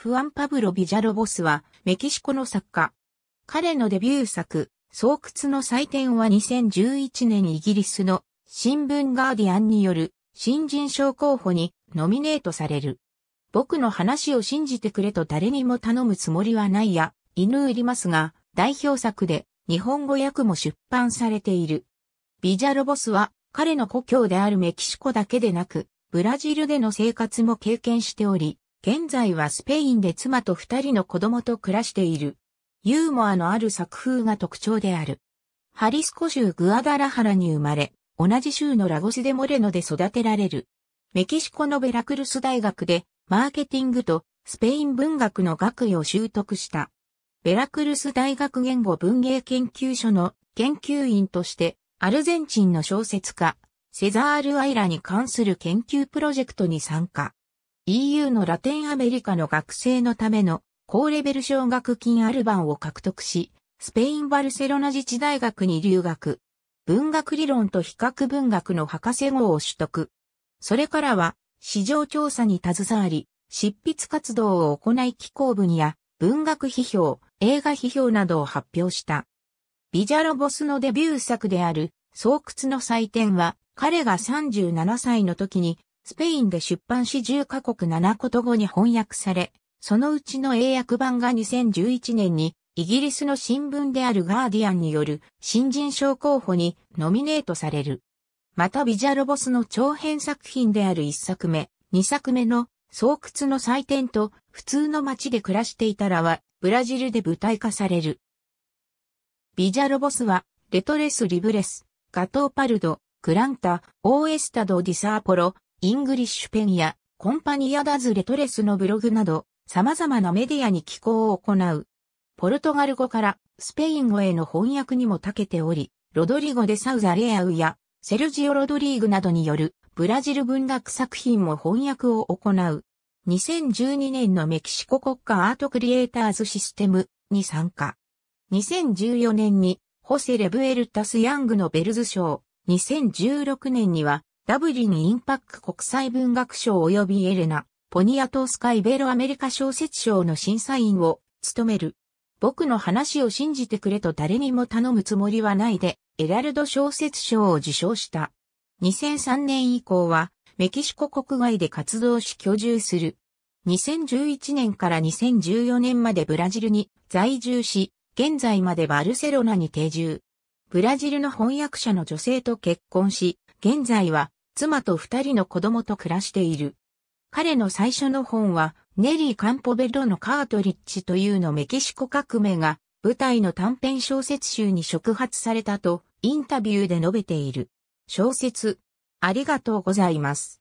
フアン・パブロ・ビジャロボスは、メキシコの作家。彼のデビュー作、創屈の祭典は2011年イギリスの新聞ガーディアンによる新人賞候補にノミネートされる。僕の話を信じてくれと誰にも頼むつもりはないや、犬売りますが、代表作で日本語訳も出版されている。ビジャロボスは彼の故郷であるメキシコだけでなく、ブラジルでの生活も経験しており、現在はスペインで妻と二人の子供と暮らしている。ユーモアのある作風が特徴である。ハリスコ州グアダラハラに生まれ、同じ州のラゴスデモレノで育てられる。メキシコのベラクルス大学でマーケティングとスペイン文学の学位を習得した。ベラクルス大学言語文芸研究所の研究員としてアルゼンチンの小説家セザール・アイラに関する研究プロジェクトに参加。EU のラテンアメリカの学生のための高レベル奨学金アルバンを獲得し、スペイン・バルセロナ自治大学に留学。文学理論と比較文学の博士号を取得。それからは、市場調査に携わり、執筆活動を行い紀行文や文学批評、映画批評などを発表した。ビジャロボスのデビュー作である、巣窟の祭典は、彼が37歳の時にスペインで出版し10カ国7こと語に翻訳され、そのうちの英訳版が2011年にイギリスの新聞であるガーディアンによる新人賞候補にノミネートされる。またビジャロボスの長編作品である1作目、2作目の巣窟の祭典と普通の街で暮らしていたらはブラジルで舞台化される。ビジャロボスはレトレス・リブレス、ガトーパルド、クランタ、オーエスタド・ディサーポロ、イングリッシュペンやコンパニアダズレトレスのブログなど様々なメディアに寄稿を行う。ポルトガル語からスペイン語への翻訳にも長けており、ロドリゴ・デ・サウザ・レアウやセルジオ・ロドリーグなどによるブラジル文学作品も翻訳を行う。2012年のメキシコ国家アートクリエイターズシステムに参加。2014年にホセ・レブエルタス・ヤングのベルズ賞。2016年にはダブリン・インパック国際文学賞及びエレナ、ポニアトースカイベロアメリカ小説賞の審査員を務める。僕の話を信じてくれと誰にも頼むつもりはないで、エラルド小説賞を受賞した。2003年以降は、メキシコ国外で活動し居住する。2011年から2014年までブラジルに在住し、現在までバルセロナに定住。ブラジルの翻訳者の女性と結婚し、現在は妻と二人の子供と暮らしている。彼の最初の本は、ネリー・カンポベロのカートリッジというのメキシコ革命が舞台の短編小説集に触発されたとインタビューで述べている。小説、ありがとうございます。